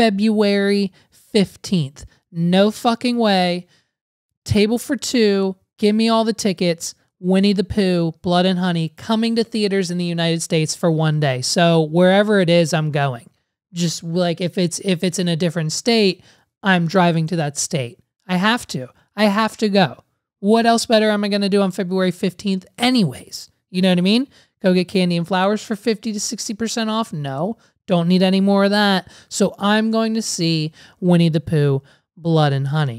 February 15th. No fucking way. Table for two. Give me all the tickets. Winnie the Pooh, Blood and Honey coming to theaters in the United States for one day. So wherever it is, I'm going. Just like if it's if it's in a different state, I'm driving to that state. I have to. I have to go. What else better am I going to do on February 15th anyways? You know what I mean? Go get candy and flowers for 50 to 60% off? No. Don't need any more of that. So I'm going to see Winnie the Pooh, Blood and Honey.